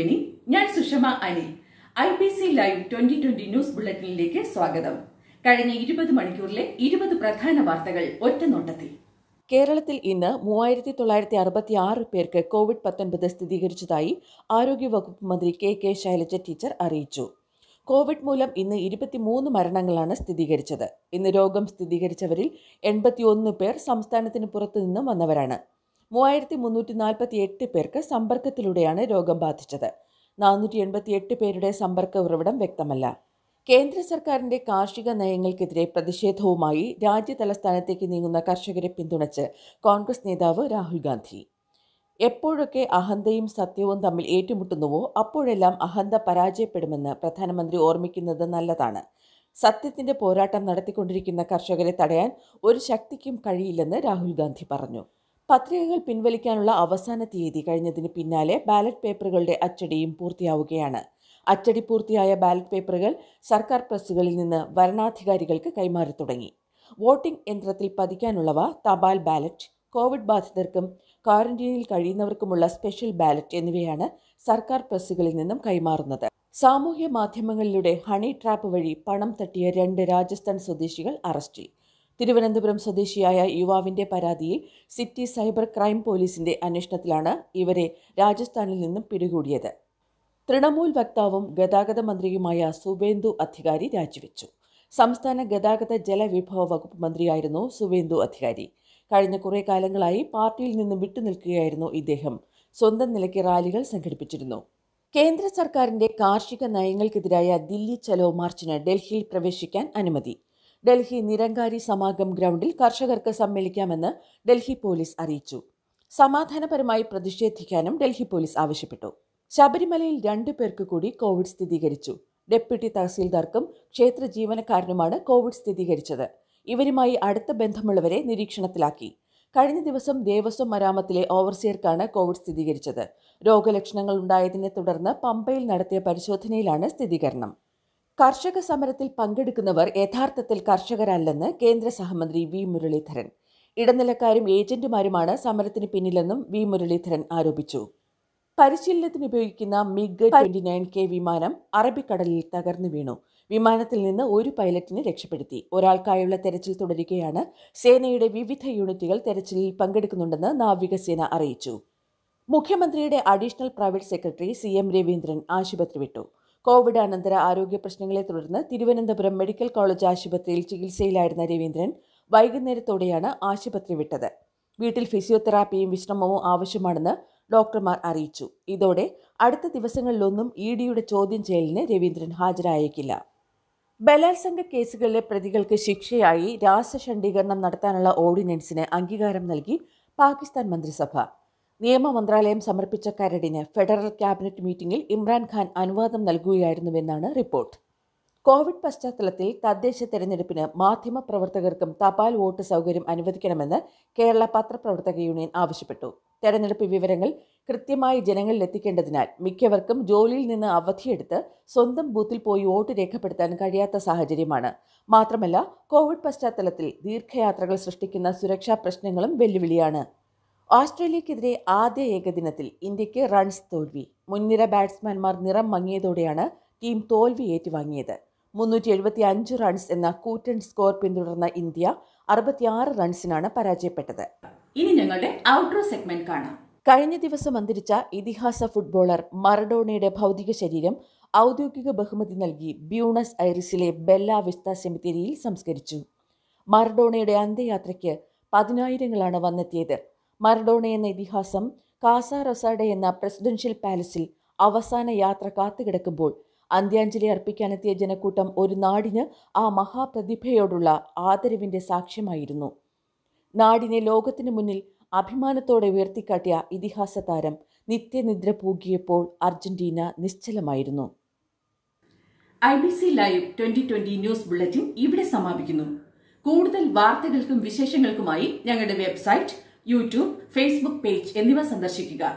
ഫിലിപ്പിനി ഞാൻ Sushama Anil I P C live twenty twenty news ബുള്ളറ്റിനിലേക്ക് സ്വാഗതം കഴിഞ്ഞ ഇരുപത് മണിക്കൂറിലെ ഇരുപത് പ്രധാന വാർത്തകൾ ഒറ്റനോട്ടത്തിൽ കേരളത്തിൽ ഇന്ന് മൂവായിരത്തി തൊള്ളായിരത്തി അറുപത്തി ആറ് പേർക്ക് കോവിഡ് പത്തൊൻപത് സ്ഥിരീകരിച്ചതായി ആരോഗ്യവകുപ്പ് മന്ത്രി കെ കെ ശൈലജ ടീച്ചർ അറിയിച്ചു കോവിഡ് മൂലം ഇന്ന് ഇരുപത്തിമൂന്ന് മരണങ്ങളാണ് സ്ഥിരീകരിച്ചത് ഇന്ന് രോഗം സ്ഥിരീകരിച്ചവരിൽ എൺപത്തിയൊന്ന് പേർ സംസ്ഥാനത്തിന് നിന്നും വന്നവരാണ് മൂവായിരത്തി മുന്നൂറ്റി നാൽപ്പത്തി എട്ട് പേർക്ക് സമ്പർക്കത്തിലൂടെയാണ് രോഗം ബാധിച്ചത് നാനൂറ്റി എൺപത്തി എട്ട് പേരുടെ സമ്പർക്ക ഉറവിടം വ്യക്തമല്ല കേന്ദ്ര സർക്കാരിന്റെ കാർഷിക നയങ്ങൾക്കെതിരെ പ്രതിഷേധവുമായി രാജ്യ തലസ്ഥാനത്തേക്ക് നീങ്ങുന്ന കർഷകരെ പിന്തുണച്ച് കോൺഗ്രസ് നേതാവ് രാഹുൽ ഗാന്ധി എപ്പോഴൊക്കെ അഹന്തയും സത്യവും തമ്മിൽ ഏറ്റുമുട്ടുന്നുവോ അപ്പോഴെല്ലാം അഹന്ത പരാജയപ്പെടുമെന്ന് പ്രധാനമന്ത്രി ഓർമ്മിക്കുന്നത് നല്ലതാണ് സത്യത്തിന്റെ പോരാട്ടം നടത്തിക്കൊണ്ടിരിക്കുന്ന കർഷകരെ തടയാൻ ഒരു ശക്തിക്കും കഴിയില്ലെന്ന് രാഹുൽ ഗാന്ധി പറഞ്ഞു പത്രികകൾ പിൻവലിക്കാനുള്ള അവസാന തീയതി കഴിഞ്ഞതിന് പിന്നാലെ ബാലറ്റ് പേപ്പറുകളുടെ അച്ചടിയും പൂർത്തിയാവുകയാണ് അച്ചടി പൂർത്തിയായ ബാലറ്റ് പേപ്പറുകൾ സർക്കാർ പ്രസ്സുകളിൽ നിന്ന് വരണാധികാരികൾക്ക് കൈമാറി തുടങ്ങി വോട്ടിംഗ് യന്ത്രത്തിൽ പതിക്കാനുള്ളവ തപാൽ ബാലറ്റ് കോവിഡ് ബാധിതർക്കും ക്വാറന്റീനിൽ കഴിയുന്നവർക്കുമുള്ള സ്പെഷ്യൽ ബാലറ്റ് എന്നിവയാണ് സർക്കാർ പ്രസ്സുകളിൽ നിന്നും കൈമാറുന്നത് സാമൂഹ്യ മാധ്യമങ്ങളിലൂടെ ഹണി ട്രാപ്പ് വഴി പണം തട്ടിയ രണ്ട് രാജസ്ഥാൻ സ്വദേശികൾ അറസ്റ്റിൽ തിരുവനന്തപുരം സ്വദേശിയായ യുവാവിന്റെ പരാതിയിൽ സിറ്റി സൈബർ ക്രൈം പോലീസിന്റെ അന്വേഷണത്തിലാണ് ഇവരെ രാജസ്ഥാനിൽ നിന്നും പിടികൂടിയത് തൃണമൂൽ വക്താവും ഗതാഗത മന്ത്രിയുമായ സുബേന്ദു അധികാരി രാജിവെച്ചു സംസ്ഥാന ഗതാഗത ജലവിഭവ വകുപ്പ് മന്ത്രിയായിരുന്നു സുബേന്ദു അധികാരി കഴിഞ്ഞ കുറേ കാലങ്ങളായി പാർട്ടിയിൽ നിന്നും വിട്ടുനിൽക്കുകയായിരുന്നു ഇദ്ദേഹം സ്വന്തം നിലയ്ക്ക് റാലികൾ സംഘടിപ്പിച്ചിരുന്നു കേന്ദ്ര സർക്കാരിന്റെ കാർഷിക നയങ്ങൾക്കെതിരായ ദില്ലി ചലോ മാർച്ചിന് ഡൽഹിയിൽ പ്രവേശിക്കാൻ അനുമതി ഡൽഹി നിരങ്കാരി സമാഗം ഗ്രൗണ്ടിൽ കർഷകർക്ക് സമ്മേളിക്കാമെന്ന് ഡൽഹി പോലീസ് അറിയിച്ചു സമാധാനപരമായി പ്രതിഷേധിക്കാനും ഡൽഹി പോലീസ് ആവശ്യപ്പെട്ടു ശബരിമലയിൽ രണ്ടു പേർക്ക് കൂടി കോവിഡ് സ്ഥിരീകരിച്ചു ഡെപ്യൂട്ടി തഹസീൽദാർക്കും ക്ഷേത്ര ജീവനക്കാരനുമാണ് കോവിഡ് സ്ഥിരീകരിച്ചത് ഇവരുമായി അടുത്ത ബന്ധമുള്ളവരെ നിരീക്ഷണത്തിലാക്കി കഴിഞ്ഞ ദിവസം ദേവസ്വം മരാമത്തിലെ ഓവർസിയർക്കാണ് കോവിഡ് സ്ഥിരീകരിച്ചത് രോഗലക്ഷണങ്ങൾ ഉണ്ടായതിനെ തുടർന്ന് പമ്പയിൽ നടത്തിയ പരിശോധനയിലാണ് സ്ഥിരീകരണം കർഷക സമരത്തിൽ പങ്കെടുക്കുന്നവർ യഥാർത്ഥത്തിൽ കർഷകരല്ലെന്ന് കേന്ദ്ര സഹമന്ത്രി വി മുരളീധരൻ ഇടനിലക്കാരും ഏജന്റുമാരുമാണ് സമരത്തിന് പിന്നിലെന്നും വി മുരളീധരൻ ആരോപിച്ചു പരിശീലനത്തിന് ഉപയോഗിക്കുന്ന മിഗ് ട്വന്റി നയൻ കെ വിമാനം അറബിക്കടലിൽ തകർന്നു വീണു വിമാനത്തിൽ നിന്ന് ഒരു പൈലറ്റിനെ രക്ഷപ്പെടുത്തി ഒരാൾക്കായുള്ള തെരച്ചിൽ തുടരുകയാണ് സേനയുടെ വിവിധ യൂണിറ്റുകൾ തെരച്ചിലിൽ പങ്കെടുക്കുന്നുണ്ടെന്ന് നാവികസേന അറിയിച്ചു മുഖ്യമന്ത്രിയുടെ additional private secretary C M Raveendran ആശുപത്രി വിട്ടു കോവിഡ് അനന്തര ആരോഗ്യ പ്രശ്നങ്ങളെ തുടർന്ന് തിരുവനന്തപുരം മെഡിക്കൽ കോളേജ് ആശുപത്രിയിൽ ചികിത്സയിലായിരുന്ന രവീന്ദ്രൻ വൈകുന്നേരത്തോടെയാണ് ആശുപത്രി വിട്ടത് വീട്ടിൽ ഫിസിയോതെറാപ്പിയും വിശ്രമവും ആവശ്യമാണെന്ന് ഡോക്ടർമാർ അറിയിച്ചു ഇതോടെ അടുത്ത ദിവസങ്ങളിലൊന്നും ഇ ഡിയുടെ ചോദ്യം ചെയ്യലിന് രവീന്ദ്രൻ ഹാജരായേക്കില്ല ബലാത്സംഗ കേസുകളിലെ പ്രതികൾക്ക് ശിക്ഷയായി രാസശണ്ഡീകരണം നടത്താനുള്ള ഓർഡിനൻസിന് അംഗീകാരം നൽകി പാകിസ്ഥാൻ മന്ത്രിസഭ നിയമ മന്ത്രാലയം സമർപ്പിച്ച കരടിന് ഫെഡറൽ ക്യാബിനറ്റ് മീറ്റിംഗിൽ ഇമ്രാൻഖാൻ അനുവാദം നൽകുകയായിരുന്നുവെന്നാണ് റിപ്പോർട്ട് കോവിഡ് പശ്ചാത്തലത്തിൽ തദ്ദേശ തെരഞ്ഞെടുപ്പിന് മാധ്യമ പ്രവർത്തകർക്കും തപാൽ വോട്ട് സൗകര്യം അനുവദിക്കണമെന്ന് കേരള പത്രപ്രവർത്തക യൂണിയൻ ആവശ്യപ്പെട്ടു തെരഞ്ഞെടുപ്പ് വിവരങ്ങൾ കൃത്യമായി ജനങ്ങളിൽ എത്തിക്കേണ്ടതിനാൽ മിക്കവർക്കും ജോലിയിൽ നിന്ന് അവധിയെടുത്ത് സ്വന്തം ബൂത്തിൽ പോയി വോട്ട് രേഖപ്പെടുത്താൻ കഴിയാത്ത സാഹചര്യമാണ് മാത്രമല്ല കോവിഡ് പശ്ചാത്തലത്തിൽ ദീർഘയാത്രകൾ സൃഷ്ടിക്കുന്ന സുരക്ഷാ പ്രശ്നങ്ങളും വെല്ലുവിളിയാണ് ഓസ്ട്രേലിയക്കെതിരെ ആദ്യ ഏകദിനത്തിൽ ഇന്ത്യക്ക് റൺസ് തോൽവി മുൻനിര ബാറ്റ്സ്മാൻമാർ നിറം മങ്ങിയതോടെയാണ് ടീം തോൽവി ഏറ്റുവാങ്ങിയത് മുന്നൂറ്റി എഴുപത്തി അഞ്ച് റൺസ് എന്ന കൂറ്റൻ സ്കോർ പിന്തുടർന്ന ഇന്ത്യ അറുപത്തിയാറ് റൺസിനാണ് പരാജയപ്പെട്ടത് ഇനി ഞങ്ങളുടെ ഔട്ട്ഡോർ സെഗ്മെന്റ് കാണാം കഴിഞ്ഞ ദിവസം അന്തരിച്ച ഇതിഹാസ ഫുട്ബോളർ മറഡോണയുടെ ഭൗതിക ശരീരം ഔദ്യോഗിക ബഹുമതി നൽകി ബ്യൂണസ് ഐറിസിലെ ബെല്ല വിസ്ത സെമിത്തേരിയിൽ സംസ്കരിച്ചു മറഡോണയുടെ അന്ത്യയാത്രയ്ക്ക് പതിനായിരങ്ങളാണ് വന്നെത്തിയത് മറഡോണ എന്ന ഇതിഹാസം കാസ റൊസാഡ എന്ന പ്രസിഡൻഷ്യൽ പാലസിൽ അവസാന യാത്ര കാത്തുകിടക്കുമ്പോൾ അന്ത്യാഞ്ജലി അർപ്പിക്കാനെത്തിയ ജനക്കൂട്ടം ഒരു നാടിന് ആ മഹാപ്രതിഭയോടുള്ള ആദരവിൻ്റെ സാക്ഷ്യമായിരുന്നു നാടിനെ ലോകത്തിനു മുന്നിൽ അഭിമാനത്തോടെ ഉയർത്തിക്കാട്ടിയ ഇതിഹാസ താരം നിത്യനിദ്ര പൂകിയപ്പോൾ അർജന്റീന നിശ്ചലമായിരുന്നു I B C live twenty twenty news bulletin ഇവിടെ സമാപിക്കുന്നു കൂടുതൽ വാർത്തകൾക്കും വിശേഷങ്ങൾക്കുമായി ഞങ്ങളുടെ വെബ്സൈറ്റ് YouTube, Facebook page, എന്നിവ സന്ദർശിക്കുക